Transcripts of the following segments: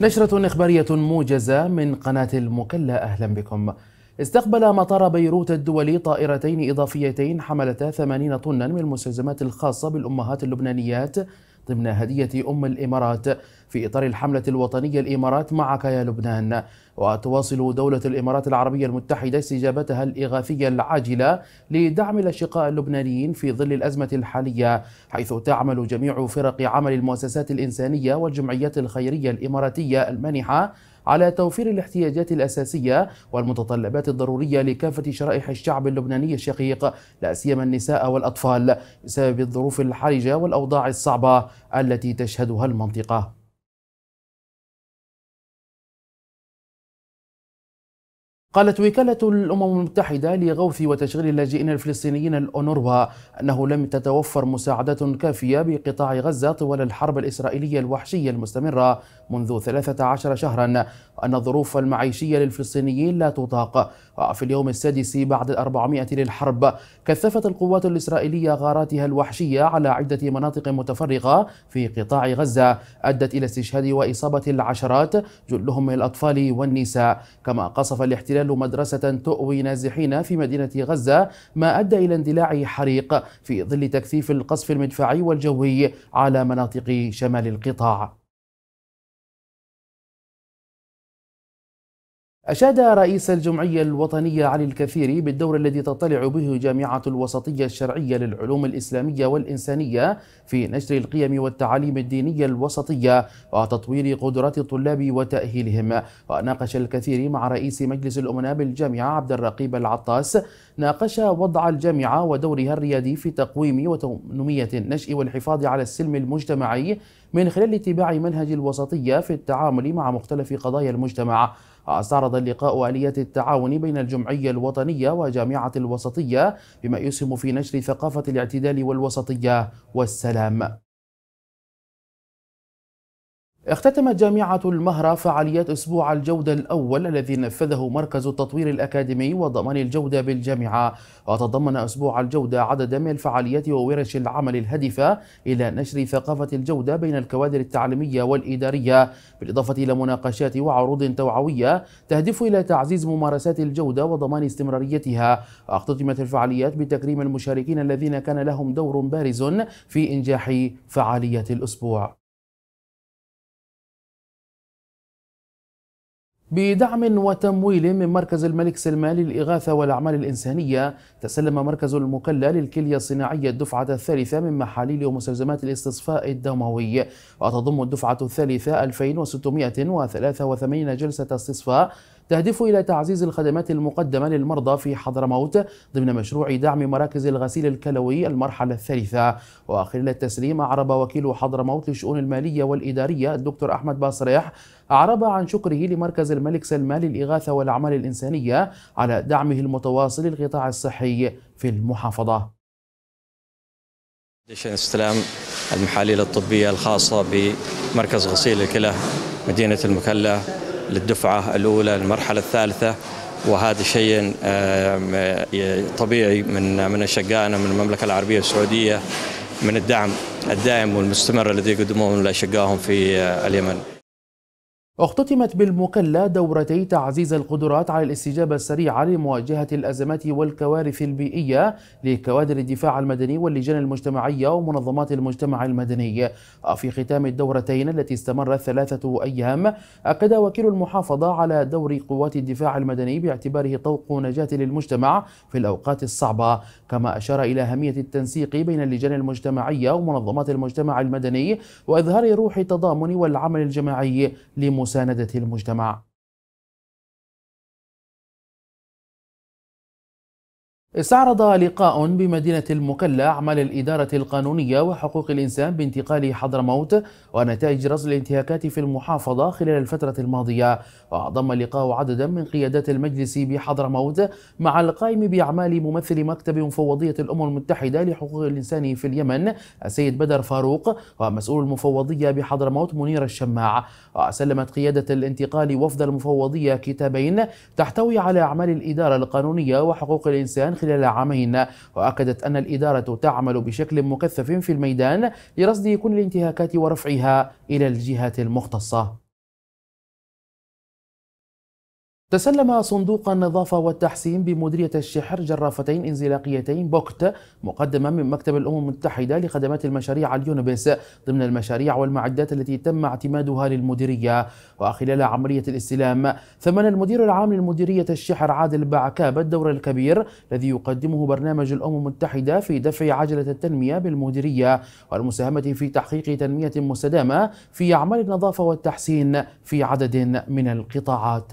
نشرة إخبارية موجزة من قناة المكلا أهلا بكم استقبل مطار بيروت الدولي طائرتين إضافيتين حملتا 80 طنا من المستلزمات الخاصة بالأمهات اللبنانيات ضمن هدية أم الإمارات في إطار الحملة الوطنية الإمارات معك يا لبنان وتواصل دولة الإمارات العربية المتحدة استجابتها الإغاثية العاجلة لدعم الأشقاء اللبنانيين في ظل الأزمة الحالية حيث تعمل جميع فرق عمل المؤسسات الإنسانية والجمعيات الخيرية الإماراتية المانحة على توفير الاحتياجات الأساسية والمتطلبات الضرورية لكافة شرائح الشعب اللبناني الشقيق لا سيما النساء والأطفال بسبب الظروف الحرجة والأوضاع الصعبة التي تشهدها المنطقة قالت وكالة الأمم المتحدة لغوث وتشغيل اللاجئين الفلسطينيين الأونروا أنه لم تتوفر مساعدات كافية بقطاع غزة طوال الحرب الإسرائيلية الوحشية المستمرة منذ 13 شهرا وأن الظروف المعيشية للفلسطينيين لا تطاق وفي اليوم السادس بعد الأربعمائة للحرب كثفت القوات الإسرائيلية غاراتها الوحشية على عدة مناطق متفرقة في قطاع غزة أدت إلى استشهاد وإصابة العشرات جلهم من الأطفال والنساء كما قصف الاحتلال مدرسة تؤوي نازحين في مدينة غزة ما أدى إلى اندلاع حريق في ظل تكثيف القصف المدفعي والجوي على مناطق شمال القطاع أشاد رئيس الجمعية الوطنية علي الكثيري بالدور الذي تطلع به جامعة الوسطية الشرعية للعلوم الإسلامية والإنسانية في نشر القيم والتعاليم الدينية الوسطية وتطوير قدرات الطلاب وتأهيلهم وناقش الكثير مع رئيس مجلس الأمناء بالجامعة عبد الرقيب العطاس ناقش وضع الجامعة ودورها الريادي في تقويم وتنمية النشء والحفاظ على السلم المجتمعي من خلال اتباع منهج الوسطية في التعامل مع مختلف قضايا المجتمع استعرض اللقاء آليات التعاون بين الجمعية الوطنية وجامعة الوسطية بما يسهم في نشر ثقافة الاعتدال والوسطية والسلام اختتمت جامعة المهرة فعاليات أسبوع الجودة الأول الذي نفذه مركز التطوير الأكاديمي وضمان الجودة بالجامعة وتضمن أسبوع الجودة عددا من الفعاليات وورش العمل الهادفة إلى نشر ثقافة الجودة بين الكوادر التعليمية والإدارية بالإضافة إلى مناقشات وعروض توعوية تهدف إلى تعزيز ممارسات الجودة وضمان استمراريتها واختتمت الفعاليات بتكريم المشاركين الذين كان لهم دور بارز في إنجاح فعاليات الأسبوع بدعم وتمويل من مركز الملك سلمان للإغاثة والأعمال الإنسانية تسلم مركز المكلا للكلية الصناعية الدفعة الثالثة من محاليل ومستلزمات الاستصفاء الدموي وتضم الدفعة الثالثة 2683 جلسة استصفاء تهدف إلى تعزيز الخدمات المقدمة للمرضى في حضرموت ضمن مشروع دعم مراكز الغسيل الكلوي المرحلة الثالثة وخلال التسليم أعرب وكيل حضرموت للشؤون المالية والإدارية الدكتور أحمد باصريح أعرب عن شكره لمركز الملك سلمان للإغاثة والأعمال الإنسانية على دعمه المتواصل للقطاع الصحي في المحافظة شأن استلام المحاليل الطبية الخاصة بمركز غسيل الكلى مدينة المكلا للدفعة الأولى المرحلة الثالثة وهذا شيء طبيعي من من أشقائنا من المملكة العربية السعودية من الدعم الدائم والمستمر الذي يقدمونه لأشقائهم في آه، اليمن اختتمت بالمقلة دورتي تعزيز القدرات على الاستجابة السريعة لمواجهة الأزمات والكوارث البيئية لكوادر الدفاع المدني واللجان المجتمعية ومنظمات المجتمع المدني في ختام الدورتين التي استمرت ثلاثة أيام أكد وكيل المحافظة على دور قوات الدفاع المدني باعتباره طوق نجاة للمجتمع في الأوقات الصعبة كما أشار إلى أهمية التنسيق بين اللجان المجتمعية ومنظمات المجتمع المدني وإظهار روح التضامن والعمل الجماعي لمساعدة مساندة المجتمع استعرض لقاء بمدينة المكلا أعمال الإدارة القانونية وحقوق الإنسان بانتقال حضرموت ونتائج رصد الانتهاكات في المحافظة خلال الفترة الماضية وأضم اللقاء عددا من قيادات المجلس بحضرموت مع القائم بأعمال ممثل مكتب مفوضية الأمم المتحدة لحقوق الإنسان في اليمن السيد بدر فاروق ومسؤول المفوضية بحضرموت منير الشماع وسلمت قيادة الانتقال وفد المفوضية كتابين تحتوي على أعمال الإدارة القانونية وحقوق الإنسان خلال خلال عامين وأكدت أن الإدارة تعمل بشكل مكثف في الميدان لرصد كل الانتهاكات ورفعها إلى الجهات المختصة تسلم صندوق النظافة والتحسين بمديرية الشحر جرافتين انزلاقيتين بوكت مقدمة من مكتب الأمم المتحدة لخدمات المشاريع اليونبس ضمن المشاريع والمعدات التي تم اعتمادها للمديرية وخلال عملية الاستلام ثمن المدير العام لمديرية الشحر عادل بعكاب الدور الكبير الذي يقدمه برنامج الأمم المتحدة في دفع عجلة التنمية بالمديرية والمساهمة في تحقيق تنمية مستدامة في أعمال النظافة والتحسين في عدد من القطاعات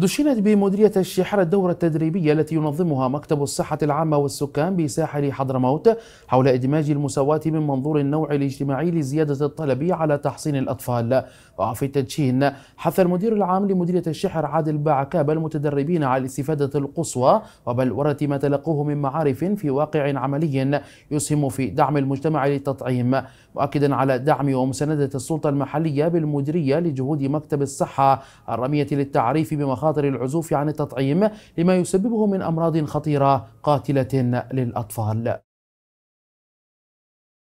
دشنت بمديرية الشحر الدورة التدريبية التي ينظمها مكتب الصحة العامة والسكان بساحل حضرموت حول إدماج المساواة من منظور النوع الاجتماعي لزيادة الطلب على تحصين الأطفال وفي التدشين حث المدير العام لمديرية الشحر عادل باعكاب المتدربين على الاستفادة القصوى وبلورة ما تلقوه من معارف في واقع عملي يسهم في دعم المجتمع للتطعيم مؤكدا على دعم ومساندة السلطة المحلية بالمديرية لجهود مكتب الصحة الرمية للتعريف بمخاطر مخاطر العزوف عن التطعيم لما يسببه من أمراض خطيرة قاتلة للأطفال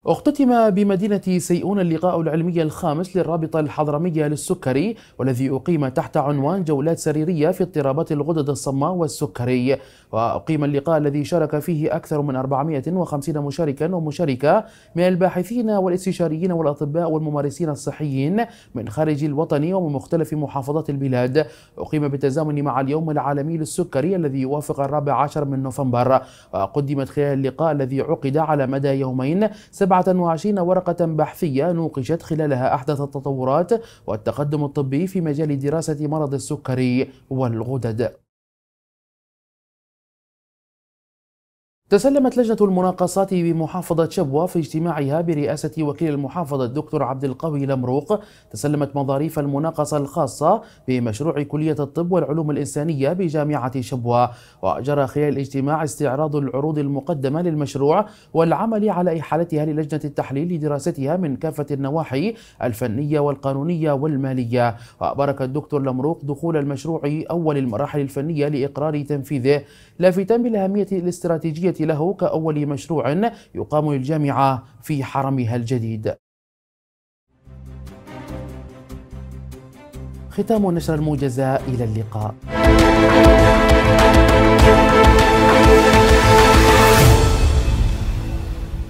اختتم بمدينة سيئون اللقاء العلمي الخامس للرابطة الحضرمية للسكري والذي أقيم تحت عنوان جولات سريرية في اضطرابات الغدد الصماء والسكري وأقيم اللقاء الذي شارك فيه أكثر من 450 مشاركا ومشاركة من الباحثين والاستشاريين والأطباء والممارسين الصحيين من خارج الوطن ومن مختلف محافظات البلاد أقيم بالتزامن مع اليوم العالمي للسكري الذي يوافق الرابع عشر من نوفمبر وقدمت خلال اللقاء الذي عقد على مدى يومين سبعة 24 ورقة بحثية نوقشت خلالها أحدث التطورات والتقدم الطبي في مجال دراسة مرض السكري والغدد تسلمت لجنة المناقصات بمحافظة شبوة في اجتماعها برئاسة وكيل المحافظة الدكتور عبد القوي لمروق تسلمت مظاريف المناقصة الخاصة بمشروع كلية الطب والعلوم الإنسانية بجامعة شبوة وجرى خلال الاجتماع استعراض العروض المقدمة للمشروع والعمل على إحالتها للجنة التحليل لدراستها من كافة النواحي الفنية والقانونية والمالية وبارك الدكتور لمروق دخول المشروع أول المراحل الفنية لإقرار تنفيذه لافتا بالأهمية الاستراتيجية له كأول مشروع يقام للجامعة في حرمها الجديد ختام نشر الموجزة إلى اللقاء